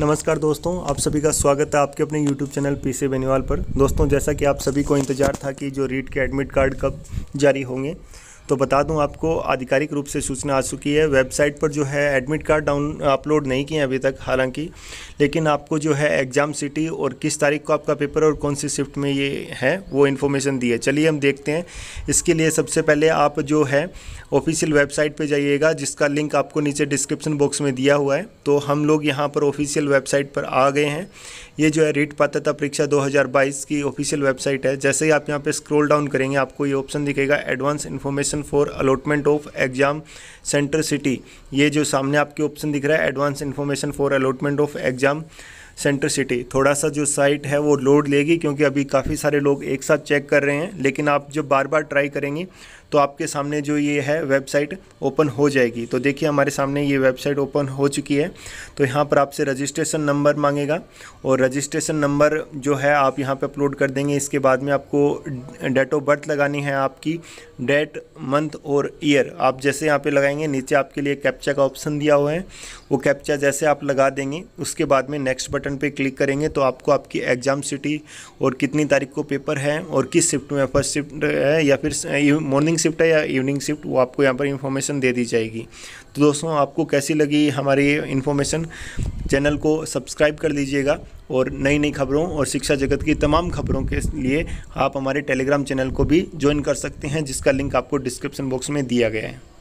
नमस्कार दोस्तों आप सभी का स्वागत है आपके अपने YouTube channel P C Beniwal पर दोस्तों जैसा कि आप सभी को इंतज़ार था कि जो रीट के एडमिट कार्ड कब जारी होंगे तो बता दूं आपको आधिकारिक रूप से सूचना आ चुकी है वेबसाइट पर जो है एडमिट कार्ड डाउन अपलोड नहीं किए अभी तक हालांकि लेकिन आपको जो है एग्ज़ाम सिटी और किस तारीख को आपका पेपर और कौन सी शिफ्ट में ये है वो इन्फॉर्मेशन दी है चलिए हम देखते हैं इसके लिए सबसे पहले आप जो है ऑफिशियल वेबसाइट पर जाइएगा जिसका लिंक आपको नीचे डिस्क्रिप्शन बॉक्स में दिया हुआ है तो हम लोग यहाँ पर ऑफिशियल वेबसाइट पर आ गए हैं ये जो है रीट पात्रता परीक्षा 2022 की ऑफिशियल वेबसाइट है जैसे ही आप यहाँ पे स्क्रॉल डाउन करेंगे आपको ये ऑप्शन दिखेगा advance information application for allotment of exam centre city ये जो सामने आपके ऑप्शन दिख रहा है advance information for allotment of exam centre city थोड़ा सा जो साइट है वो लोड लेगी क्योंकि अभी काफ़ी सारे लोग एक साथ चेक कर रहे हैं लेकिन आप जब बार बार ट्राई करेंगे तो आपके सामने जो ये है वेबसाइट ओपन हो जाएगी तो देखिए हमारे सामने ये वेबसाइट ओपन हो चुकी है तो यहाँ पर आपसे रजिस्ट्रेशन नंबर मांगेगा और रजिस्ट्रेशन नंबर जो है आप यहाँ पर अपलोड कर देंगे इसके बाद में आपको डेट ऑफ बर्थ लगानी है आपकी डेट मंथ और ईयर आप जैसे यहाँ पर लगाएंगे नीचे आपके लिए कैप्चा का ऑप्शन दिया हुआ है वो कैप्चा जैसे आप लगा देंगे उसके बाद में नेक्स्ट बटन पर क्लिक करेंगे तो आपको आपकी एग्ज़ाम सिटी और कितनी तारीख को पेपर है और किस शिफ्ट में फर्स्ट शिफ्ट है या फिर मॉर्निंग मॉर्निंग शिफ्ट है या इवनिंग शिफ्ट वो आपको यहाँ पर इन्फॉर्मेशन दे दी जाएगी तो दोस्तों आपको कैसी लगी हमारी इन्फॉर्मेशन चैनल को सब्सक्राइब कर लीजिएगा और नई नई खबरों और शिक्षा जगत की तमाम खबरों के लिए आप हमारे टेलीग्राम चैनल को भी ज्वाइन कर सकते हैं जिसका लिंक आपको डिस्क्रिप्शन बॉक्स में दिया गया है